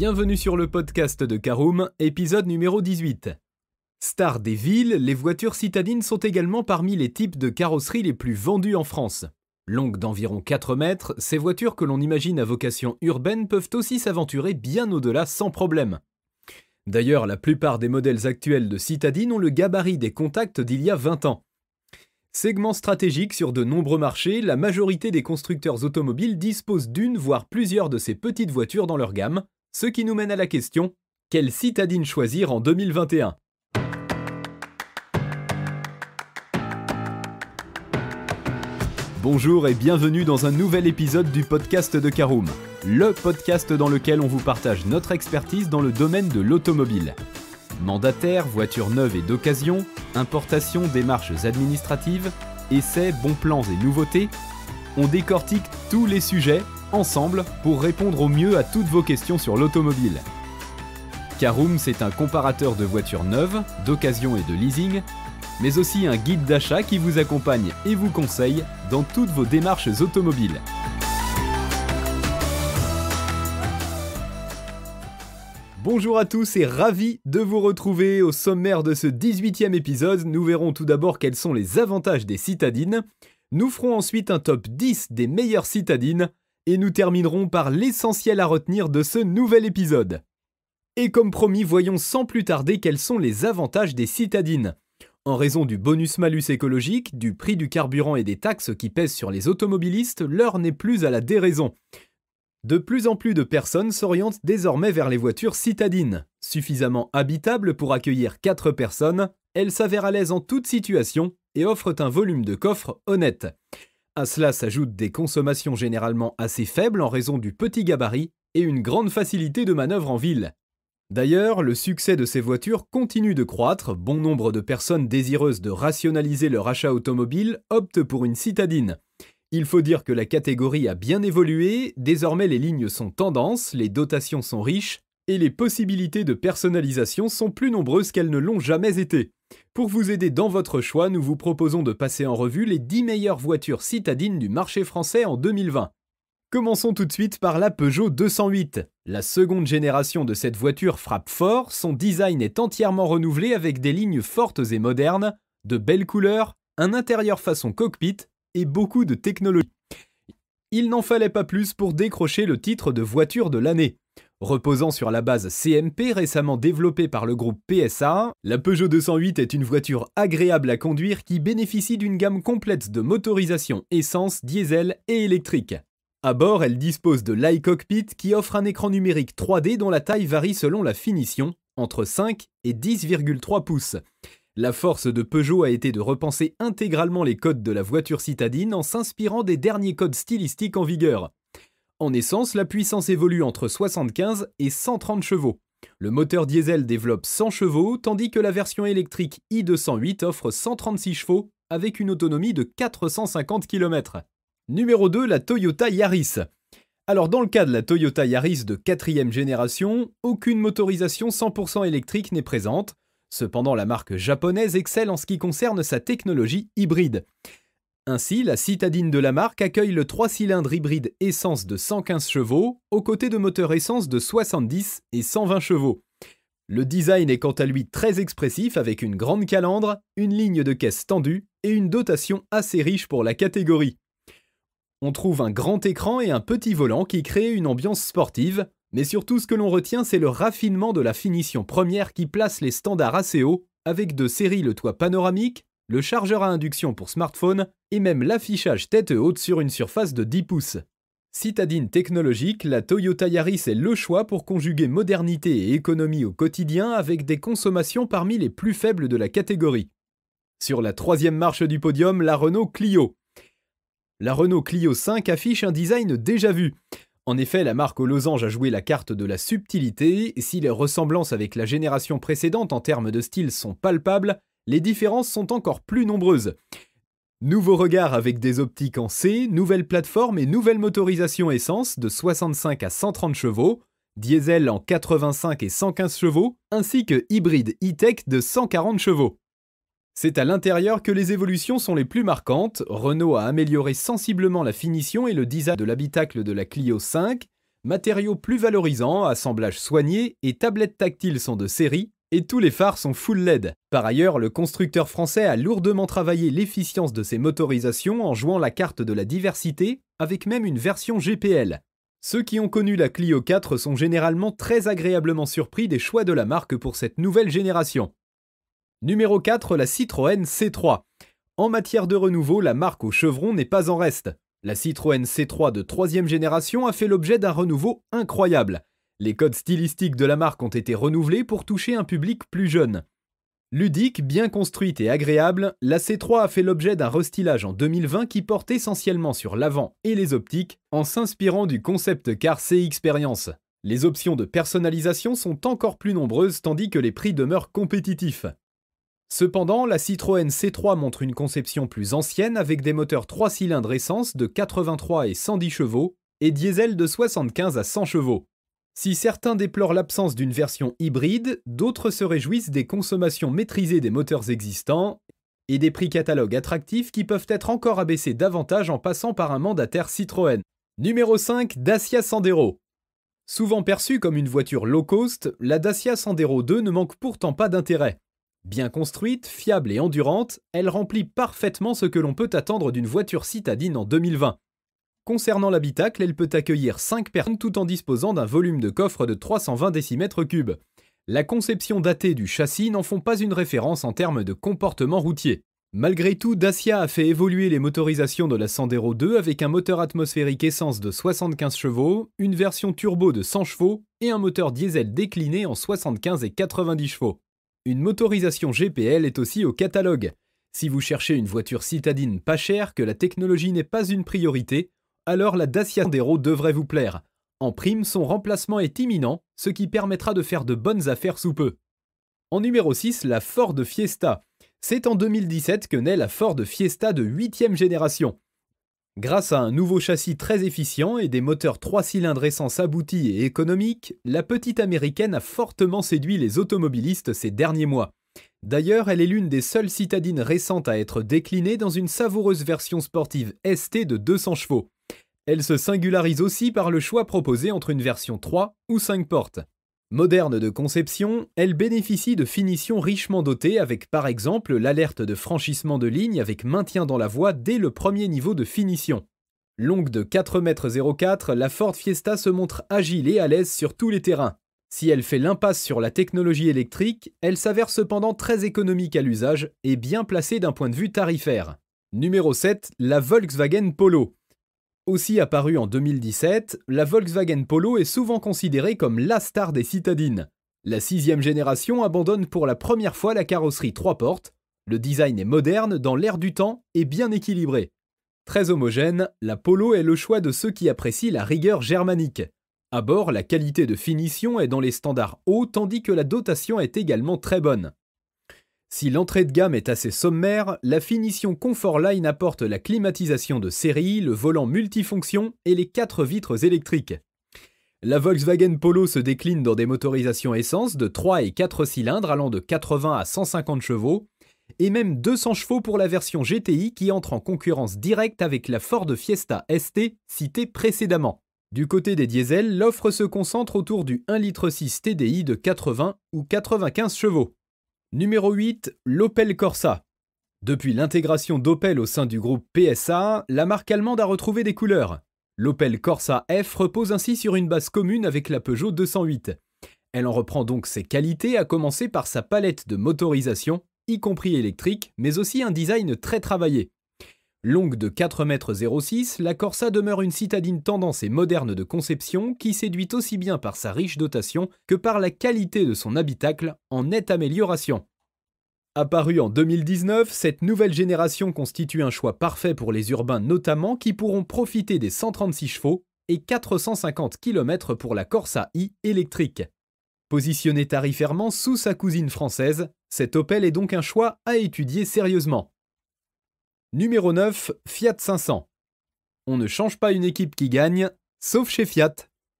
Bienvenue sur le podcast de Caroom, épisode numéro 18. Star des villes, les voitures citadines sont également parmi les types de carrosseries les plus vendus en France. Longues d'environ 4 mètres, ces voitures que l'on imagine à vocation urbaine peuvent aussi s'aventurer bien au-delà sans problème. D'ailleurs, la plupart des modèles actuels de citadines ont le gabarit des contacts d'il y a 20 ans. Segment stratégique sur de nombreux marchés, la majorité des constructeurs automobiles disposent d'une voire plusieurs de ces petites voitures dans leur gamme, ce qui nous mène à la question, quelle citadine choisir en 2021 Bonjour et bienvenue dans un nouvel épisode du podcast de Caroom, le podcast dans lequel on vous partage notre expertise dans le domaine de l'automobile. Mandataire, voitures neuves et d'occasion, importation, démarches administratives, essais, bons plans et nouveautés, on décortique tous les sujets ensemble pour répondre au mieux à toutes vos questions sur l'automobile. Caroom, c'est un comparateur de voitures neuves, d'occasion et de leasing, mais aussi un guide d'achat qui vous accompagne et vous conseille dans toutes vos démarches automobiles. Bonjour à tous et ravi de vous retrouver au sommaire de ce 18e épisode. Nous verrons tout d'abord quels sont les avantages des citadines, nous ferons ensuite un top 10 des meilleures citadines et nous terminerons par l'essentiel à retenir de ce nouvel épisode. Et comme promis, voyons sans plus tarder quels sont les avantages des citadines. En raison du bonus-malus écologique, du prix du carburant et des taxes qui pèsent sur les automobilistes, l'heure n'est plus à la déraison. De plus en plus de personnes s'orientent désormais vers les voitures citadines. Suffisamment habitables pour accueillir 4 personnes, elles s'avèrent à l'aise en toute situation et offrent un volume de coffre honnête. À cela s'ajoutent des consommations généralement assez faibles en raison du petit gabarit et une grande facilité de manœuvre en ville. D'ailleurs, le succès de ces voitures continue de croître, bon nombre de personnes désireuses de rationaliser leur achat automobile optent pour une citadine. Il faut dire que la catégorie a bien évolué, désormais les lignes sont tendances, les dotations sont riches et les possibilités de personnalisation sont plus nombreuses qu'elles ne l'ont jamais été. Pour vous aider dans votre choix, nous vous proposons de passer en revue les 10 meilleures voitures citadines du marché français en 2020. Commençons tout de suite par la Peugeot 208. La seconde génération de cette voiture frappe fort, son design est entièrement renouvelé avec des lignes fortes et modernes, de belles couleurs, un intérieur façon cockpit et beaucoup de technologie. Il n'en fallait pas plus pour décrocher le titre de voiture de l'année. Reposant sur la base CMP récemment développée par le groupe PSA, la Peugeot 208 est une voiture agréable à conduire qui bénéficie d'une gamme complète de motorisation essence, diesel et électrique. À bord, elle dispose de Cockpit qui offre un écran numérique 3D dont la taille varie selon la finition, entre 5 et 10,3 pouces. La force de Peugeot a été de repenser intégralement les codes de la voiture citadine en s'inspirant des derniers codes stylistiques en vigueur. En essence, la puissance évolue entre 75 et 130 chevaux. Le moteur diesel développe 100 chevaux, tandis que la version électrique i208 offre 136 chevaux avec une autonomie de 450 km. Numéro 2, la Toyota Yaris. Alors dans le cas de la Toyota Yaris de quatrième génération, aucune motorisation 100% électrique n'est présente. Cependant, la marque japonaise excelle en ce qui concerne sa technologie hybride. Ainsi, la citadine de la marque accueille le 3 cylindres hybride essence de 115 chevaux, aux côtés de moteurs essence de 70 et 120 chevaux. Le design est quant à lui très expressif avec une grande calandre, une ligne de caisse tendue et une dotation assez riche pour la catégorie. On trouve un grand écran et un petit volant qui créent une ambiance sportive, mais surtout ce que l'on retient c'est le raffinement de la finition première qui place les standards assez haut, avec de série le toit panoramique, le chargeur à induction pour smartphone et même l'affichage tête haute sur une surface de 10 pouces. Citadine technologique, la Toyota Yaris est le choix pour conjuguer modernité et économie au quotidien avec des consommations parmi les plus faibles de la catégorie. Sur la troisième marche du podium, la Renault Clio. La Renault Clio 5 affiche un design déjà vu. En effet, la marque aux losanges a joué la carte de la subtilité, et si les ressemblances avec la génération précédente en termes de style sont palpables, les différences sont encore plus nombreuses. Nouveau regard avec des optiques en C, nouvelle plateforme et nouvelle motorisation essence de 65 à 130 chevaux, diesel en 85 et 115 chevaux, ainsi que hybride e-tech de 140 chevaux. C'est à l'intérieur que les évolutions sont les plus marquantes. Renault a amélioré sensiblement la finition et le design de l'habitacle de la Clio 5. Matériaux plus valorisants, assemblage soigné et tablettes tactiles sont de série, et tous les phares sont full LED. Par ailleurs, le constructeur français a lourdement travaillé l'efficience de ses motorisations en jouant la carte de la diversité, avec même une version GPL. Ceux qui ont connu la Clio 4 sont généralement très agréablement surpris des choix de la marque pour cette nouvelle génération. Numéro 4, la Citroën C3. En matière de renouveau, la marque au chevron n'est pas en reste. La Citroën C3 de troisième génération a fait l'objet d'un renouveau incroyable. Les codes stylistiques de la marque ont été renouvelés pour toucher un public plus jeune. Ludique, bien construite et agréable, la C3 a fait l'objet d'un restylage en 2020 qui porte essentiellement sur l'avant et les optiques, en s'inspirant du concept car C Experience. Les options de personnalisation sont encore plus nombreuses tandis que les prix demeurent compétitifs. Cependant, la Citroën C3 montre une conception plus ancienne avec des moteurs 3 cylindres essence de 83 et 110 chevaux et diesel de 75 à 100 chevaux. Si certains déplorent l'absence d'une version hybride, d'autres se réjouissent des consommations maîtrisées des moteurs existants et des prix catalogues attractifs qui peuvent être encore abaissés davantage en passant par un mandataire Citroën. Numéro 5, Dacia Sandero. Souvent perçue comme une voiture low cost, la Dacia Sandero 2 ne manque pourtant pas d'intérêt. Bien construite, fiable et endurante, elle remplit parfaitement ce que l'on peut attendre d'une voiture citadine en 2020. Concernant l'habitacle, elle peut accueillir 5 personnes tout en disposant d'un volume de coffre de 320 décimètres cubes. La conception datée du châssis n'en font pas une référence en termes de comportement routier. Malgré tout, Dacia a fait évoluer les motorisations de la Sandero 2 avec un moteur atmosphérique essence de 75 chevaux, une version turbo de 100 chevaux et un moteur diesel décliné en 75 et 90 chevaux. Une motorisation GPL est aussi au catalogue. Si vous cherchez une voiture citadine pas chère, que la technologie n'est pas une priorité, alors la Dacia Dero devrait vous plaire. En prime, son remplacement est imminent, ce qui permettra de faire de bonnes affaires sous peu. En numéro 6, la Ford Fiesta. C'est en 2017 que naît la Ford Fiesta de 8ème génération. Grâce à un nouveau châssis très efficient et des moteurs 3 cylindres essence aboutis et économiques, la petite américaine a fortement séduit les automobilistes ces derniers mois. D'ailleurs, elle est l'une des seules citadines récentes à être déclinée dans une savoureuse version sportive ST de 200 chevaux. Elle se singularise aussi par le choix proposé entre une version 3 ou 5 portes. Moderne de conception, elle bénéficie de finitions richement dotées avec par exemple l'alerte de franchissement de ligne avec maintien dans la voie dès le premier niveau de finition. Longue de 4,04 m, la Ford Fiesta se montre agile et à l'aise sur tous les terrains. Si elle fait l'impasse sur la technologie électrique, elle s'avère cependant très économique à l'usage et bien placée d'un point de vue tarifaire. Numéro 7, la Volkswagen Polo. Aussi apparue en 2017, la Volkswagen Polo est souvent considérée comme la star des citadines. La sixième génération abandonne pour la première fois la carrosserie 3 portes. Le design est moderne, dans l'air du temps et bien équilibré. Très homogène, la Polo est le choix de ceux qui apprécient la rigueur germanique. À bord, la qualité de finition est dans les standards hauts tandis que la dotation est également très bonne. Si l'entrée de gamme est assez sommaire, la finition Confort Line apporte la climatisation de série, le volant multifonction et les quatre vitres électriques. La Volkswagen Polo se décline dans des motorisations essence de 3 et 4 cylindres allant de 80 à 150 chevaux, et même 200 chevaux pour la version GTI qui entre en concurrence directe avec la Ford Fiesta ST citée précédemment. Du côté des diesels, l'offre se concentre autour du 1,6 litre TDI de 80 ou 95 chevaux. Numéro 8, l'Opel Corsa. Depuis l'intégration d'Opel au sein du groupe PSA, la marque allemande a retrouvé des couleurs. L'Opel Corsa F repose ainsi sur une base commune avec la Peugeot 208. Elle en reprend donc ses qualités à commencer par sa palette de motorisation, y compris électrique, mais aussi un design très travaillé. Longue de 4,06 m, la Corsa demeure une citadine tendance et moderne de conception qui séduit aussi bien par sa riche dotation que par la qualité de son habitacle en nette amélioration. Apparue en 2019, cette nouvelle génération constitue un choix parfait pour les urbains notamment qui pourront profiter des 136 chevaux et 450 km pour la Corsa i électrique. Positionnée tarifairement sous sa cousine française, cette Opel est donc un choix à étudier sérieusement. Numéro 9, Fiat 500. On ne change pas une équipe qui gagne, sauf chez Fiat.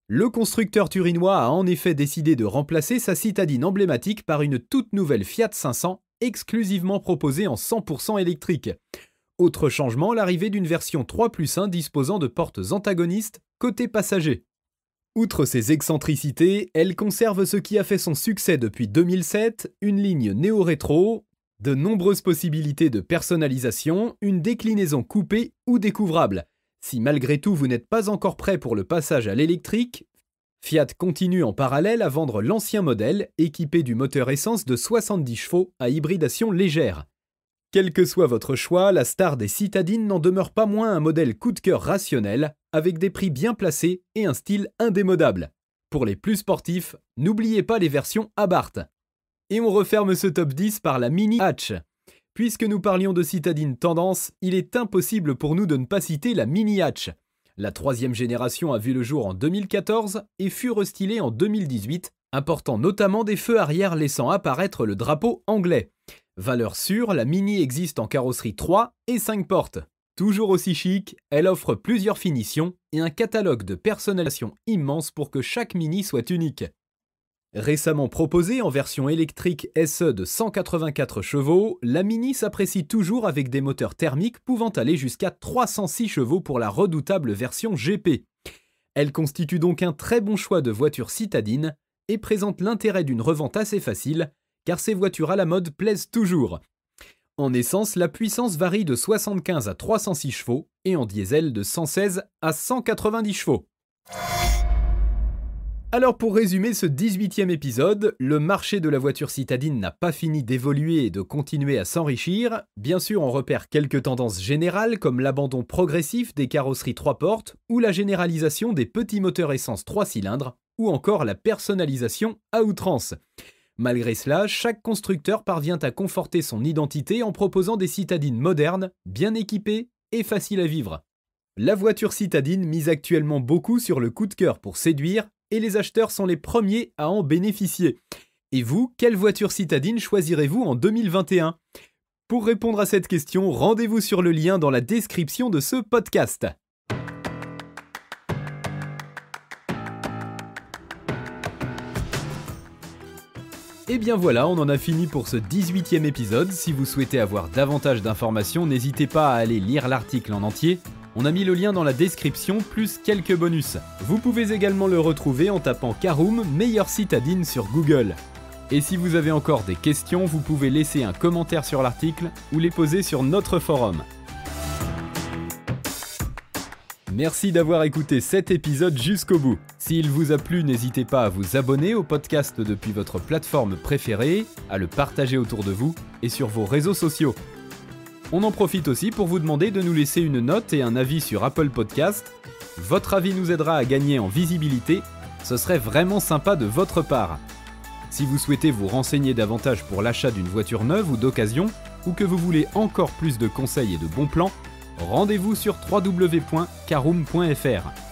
Le constructeur turinois a en effet décidé de remplacer sa citadine emblématique par une toute nouvelle Fiat 500 exclusivement proposée en 100% électrique. Autre changement, l'arrivée d'une version 3 plus 1 disposant de portes antagonistes côté passager. Outre ses excentricités, elle conserve ce qui a fait son succès depuis 2007, une ligne néo-rétro, de nombreuses possibilités de personnalisation, une déclinaison coupée ou découvrable. Si malgré tout vous n'êtes pas encore prêt pour le passage à l'électrique, Fiat continue en parallèle à vendre l'ancien modèle équipé du moteur essence de 70 chevaux à hybridation légère. Quel que soit votre choix, la star des citadines n'en demeure pas moins un modèle coup de cœur rationnel, avec des prix bien placés et un style indémodable. Pour les plus sportifs, n'oubliez pas les versions Abarth, et on referme ce top 10 par la mini hatch. Puisque nous parlions de citadine tendance, il est impossible pour nous de ne pas citer la mini hatch. La troisième génération a vu le jour en 2014 et fut restylée en 2018, important notamment des feux arrière laissant apparaître le drapeau anglais. Valeur sûre, la Mini existe en carrosserie 3 et 5 portes. Toujours aussi chic, elle offre plusieurs finitions et un catalogue de personnalisation immense pour que chaque Mini soit unique. Récemment proposée en version électrique SE de 184 chevaux, la Mini s'apprécie toujours avec des moteurs thermiques pouvant aller jusqu'à 306 chevaux pour la redoutable version GP. Elle constitue donc un très bon choix de voiture citadine et présente l'intérêt d'une revente assez facile, car ces voitures à la mode plaisent toujours. En essence, la puissance varie de 75 à 306 chevaux et en diesel de 116 à 190 chevaux. Alors pour résumer ce 18e épisode, le marché de la voiture citadine n'a pas fini d'évoluer et de continuer à s'enrichir. Bien sûr, on repère quelques tendances générales comme l'abandon progressif des carrosseries 3 portes ou la généralisation des petits moteurs essence 3 cylindres ou encore la personnalisation à outrance. Malgré cela, chaque constructeur parvient à conforter son identité en proposant des citadines modernes, bien équipées et faciles à vivre. La voiture citadine mise actuellement beaucoup sur le coup de cœur pour séduire et les acheteurs sont les premiers à en bénéficier. Et vous, quelle voiture citadine choisirez-vous en 2021 Pour répondre à cette question, rendez-vous sur le lien dans la description de ce podcast. Et bien voilà, on en a fini pour ce 18e épisode. Si vous souhaitez avoir davantage d'informations, n'hésitez pas à aller lire l'article en entier on a mis le lien dans la description, plus quelques bonus. Vous pouvez également le retrouver en tapant Karoom, meilleur citadine sur Google. Et si vous avez encore des questions, vous pouvez laisser un commentaire sur l'article ou les poser sur notre forum. Merci d'avoir écouté cet épisode jusqu'au bout. S'il vous a plu, n'hésitez pas à vous abonner au podcast depuis votre plateforme préférée, à le partager autour de vous et sur vos réseaux sociaux. On en profite aussi pour vous demander de nous laisser une note et un avis sur Apple Podcast. Votre avis nous aidera à gagner en visibilité, ce serait vraiment sympa de votre part. Si vous souhaitez vous renseigner davantage pour l'achat d'une voiture neuve ou d'occasion, ou que vous voulez encore plus de conseils et de bons plans, rendez-vous sur www.caroom.fr.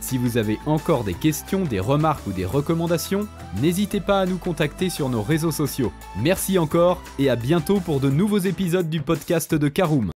Si vous avez encore des questions, des remarques ou des recommandations, n'hésitez pas à nous contacter sur nos réseaux sociaux. Merci encore et à bientôt pour de nouveaux épisodes du podcast de Karoum.